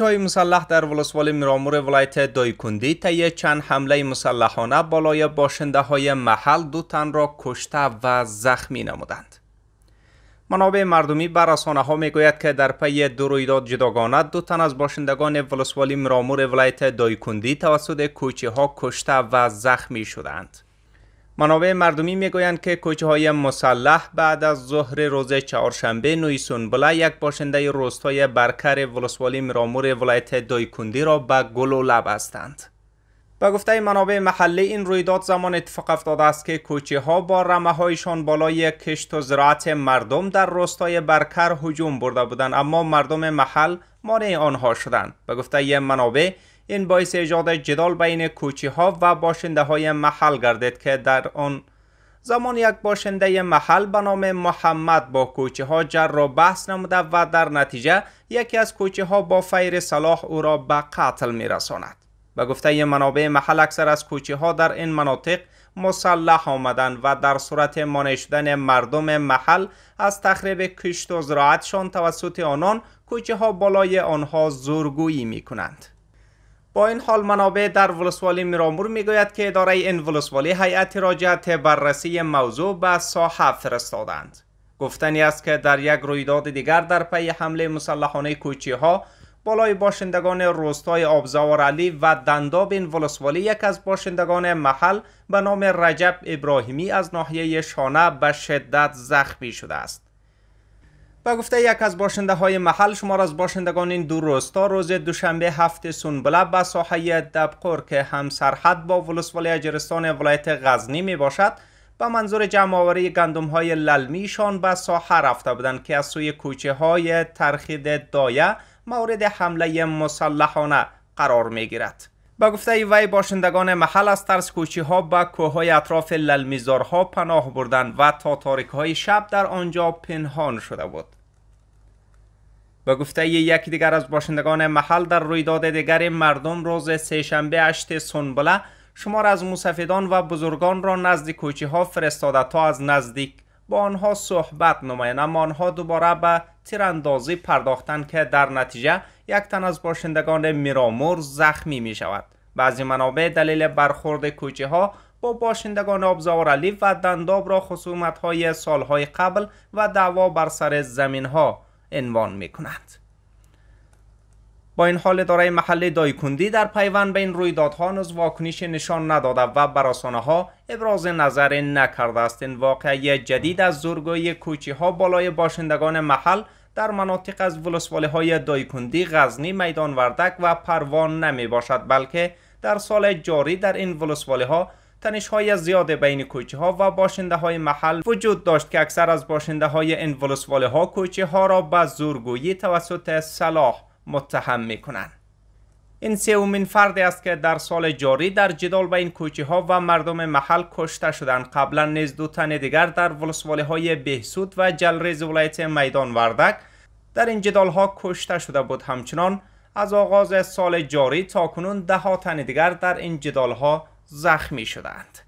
های مسلح در ولسوالی مرامور ولایت دایکندی طی چند حمله مسلحانه بالای باشنده های محل دو تن را کشته و زخمی نمودند. منابع مردمی بر رسانه ها گوید که در پی دو رویداد جداگانه دو تن از باشندگان ولسوالی مرامور ولایت دایکندی توسط کوچه ها کشته و زخمی شدند. منابع مردمی میگویند که کوچه های مسلح بعد از ظهر روز چهارشنبه نویسونبلا یک باشنده روستای برکر ولسوالی مرامور ولایت دایکندی را به گل و لب هستند. با گفته منابع محلی این رویداد زمان اتفاق افتاده است که کوچه ها با رمه هایشان بالای کشت و زراعت مردم در روستای برکر هجوم برده بودند اما مردم محل مانع آنها شدند. به گفته منابع این باعث ایجاد جدال بین کوچی ها و باشنده های محل گردید که در آن زمان یک باشنده محل به نام محمد با کوچه ها جر را بحث نموده و در نتیجه یکی از کوچه ها با فیر صلاح او را به قتل می رساند. به گفته منابع محل اکثر از کوچه ها در این مناطق مسلح آمدن و در صورت مانع شدن مردم محل از تخریب کشت و زراعتشان توسط آنان کوچه ها بالای آنها زورگویی می کنند. با این حال منابع در ولسوالی میرامور میگوید که اداره این ولسوالی هیئت را جهت بررسی موضوع به ساحه فرستادند گفتنی است که در یک رویداد دیگر در پی حمله مسلحانه کوچی ها بالای باشندگان روستای آبزاور علی و دنداب این ولسوالی یک از باشندگان محل به نام رجب ابراهیمی از ناحیه شانه به شدت زخمی شده است به گفته یک از باشنده های محل شمار از باشندگان این دو روز دوشنبه هفته سونبله به ساحه دبقور که هم سرحد با ولسوالی اجرستان ولایت غزنی می باشد به منظور جمع آوری گندم های للمیشان به ساحه رفته بودند که از سوی کوچه های ترخید دایه مورد حمله مسلحانه قرار می گیرد. با گفته وی باشندگان محل از ترس کوچی ها به کوههای اطراف للمیزارها پناه بردند و تا تاریک های شب در آنجا پنهان شده بود. به گفته یکی دیگر از باشندگان محل در رویداد دیگر مردم روز سهشنبه 8 سنبله شمار از مسافدان و بزرگان را نزد کوچه ها فرستاده تا از نزدیک با آنها صحبت نمایند. اما آنها دوباره به تیراندازی پرداختند که در نتیجه یک تن از باشندگان میرامور زخمی می شود بعضی منابع دلیل برخورد کوچه ها با باشندگان آبزار و دنداب را خصومت های سالهای قبل و دعوا بر سر زمین ها عنوان می با این حال اداره محل دایکندی در پیوند به این رویدادها نز واکنش نشان نداده و براسانه ها ابراز نظر نکرده است این واقعه جدید از زرگای کوچی ها بالای باشندگان محل در مناطق از ولسوالی های دایکندی، غزنی، میدان وردک و پروان نمی باشد بلکه در سال جاری در این ولسوالی ها تنش های زیاد بین کوچه ها و باشنده های محل وجود داشت که اکثر از باشنده های این ها کوچه ها را به زورگویی توسط سلاح متهم می کنند. این سومین فردی است که در سال جاری در جدال بین کوچه ها و مردم محل کشته شدند قبلا نیز دو تن دیگر در ولسوالی های بهسود و جلریز ولایت میدان وردک در این جدال ها کشته شده بود همچنان از آغاز سال جاری تا کنون ده ها تن دیگر در این جدال ها زخمی شدند